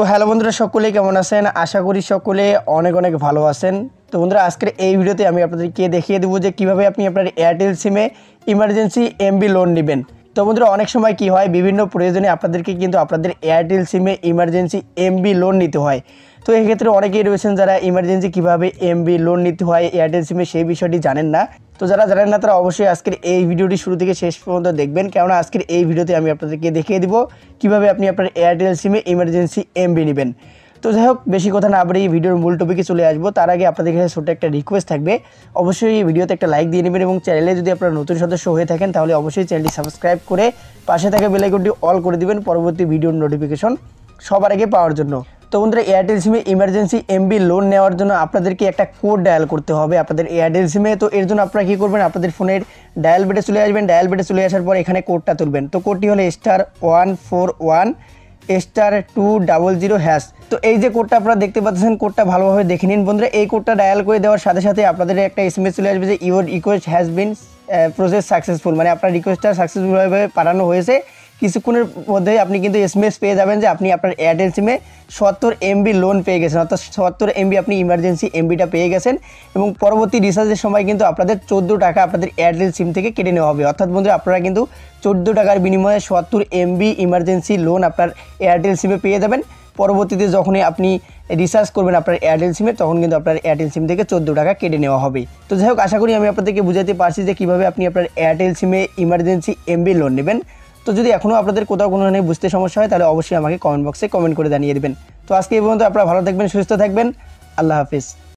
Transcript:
তো হ্যালো বন্ধুরা সকলে কেমন আছেন আশা করি সকলে অনেক অনেক ভালো আছেন তো বন্ধুরা আজকের এই ভিডিওতে আমি আপনাদেরকে দেখিয়ে দেবো যে কীভাবে আপনি আপনার এয়ারটেল সিমে ইমার্জেন্সি এমবি লোন নেবেন তো বন্ধুরা অনেক সময় কি হয় বিভিন্ন প্রয়োজনে আপনাদেরকে কিন্তু আপনাদের এয়ারটেল সিমে ইমার্জেন্সি এমবি লোন নিতে হয় তো এক্ষেত্রে অনেকেই রয়েছেন যারা ইমার্জেন্সি কিভাবে এমবি লোন নিতে হয় এয়ারটেল সিমে সেই বিষয়টি জানেন না তো যারা জানেন না তারা অবশ্যই আজকের এই ভিডিওটি শুরু থেকে শেষ পর্যন্ত দেখবেন কেননা আজকের এই ভিডিওতে আমি আপনাদেরকে দেখিয়ে দিব কিভাবে আপনি আপনার এয়ারটেল সিমে ইমার্জেন্সি এমবি নেবেন তো যাই হোক বেশি কথা না এই ভিডিওর মূল টপিকে চলে আসবো তার আগে আপনাদের কাছে ছোটো একটা রিকোয়েস্ট থাকবে অবশ্যই এই ভিডিওতে একটা লাইক দিয়ে নেবেন এবং চ্যানেলে যদি আপনারা নতুন সদস্য হয়ে থাকেন তাহলে অবশ্যই চ্যানেলটি সাবস্ক্রাইব করে পাশে থাকা বেলাইকনটি অল করে দিবেন পরবর্তী ভিডিওর নোটিফিকেশন সবার আগে পাওয়ার জন্য তো বন্ধুরা এয়ারটেল সিমে ইমার্জেন্সি এমবি লোন নেওয়ার জন্য আপনাদেরকে একটা কোড ডায়াল করতে হবে আপনাদের এয়ারটেল সিমে তো এর জন্য আপনারা কী করবেন আপনাদের ফোনের ডায়াল বেটে চলে আসবেন ডায়াল বেটে চলে আসার পর এখানে কোডটা তুলবেন তো কোডটি হলো star one four one star two double zero hash তো এই যে কোডটা আপনারা দেখতে পাচ্ছেন কোডটা ভালোভাবে দেখে নিন বন্ধুরা এই কোডটা ডায়াল করে দেওয়ার সাথে সাথে আপনাদের একটা এসএমএস চলে আসবে যে your request has been process successful মানে আপনার রিকোয়েস্টটা সাকসেসফুলভাবে পাঠানো হয়েছে কিছুক্ষণের মধ্যেই আপনি কিন্তু এসএমএস পেয়ে যাবেন যে আপনি আপনার এয়ারটেল সিমে সত্তর এমবি লোন পেয়ে গেছেন অর্থাৎ সত্তর এমবি আপনি ইমার্জেন্সি এমবিটা পেয়ে গেছেন এবং পরবর্তী রিচার্জের সময় কিন্তু আপনাদের চোদ্দো টাকা আপনাদের এয়ারটেল সিম থেকে কেটে নেওয়া হবে অর্থাৎ বন্ধুরা আপনারা কিন্তু চোদ্দো টাকার বিনিময়ে সত্তর এমবি ইমার্জেন্সি লোন আপনার এয়ারটেল সিমে পেয়ে যাবেন পরবর্তীতে যখনই আপনি রিচার্জ করবেন আপনার এয়ারটেল সিমে তখন কিন্তু আপনার এয়ারটেল সিম থেকে চোদ্দো টাকা কেটে নেওয়া হবে তো যাই হোক আশা করি আমি আপনাদেরকে বুঝাতে পারছি যে কীভাবে আপনি আপনার এয়ারটেল সিমে ইমার্জেন্সি এমবি লোন নেবেন তো যদি এখনও আপনাদের কোথাও কোনো নিয়ে বুঝতে সমস্যা হয় তাহলে অবশ্যই আমাকে কমেন্ট বক্সে কমেন্ট করে জানিয়ে দেবেন তো আজকে এই পর্যন্ত আপনারা ভালো থাকবেন সুস্থ থাকবেন আল্লাহ হাফিজ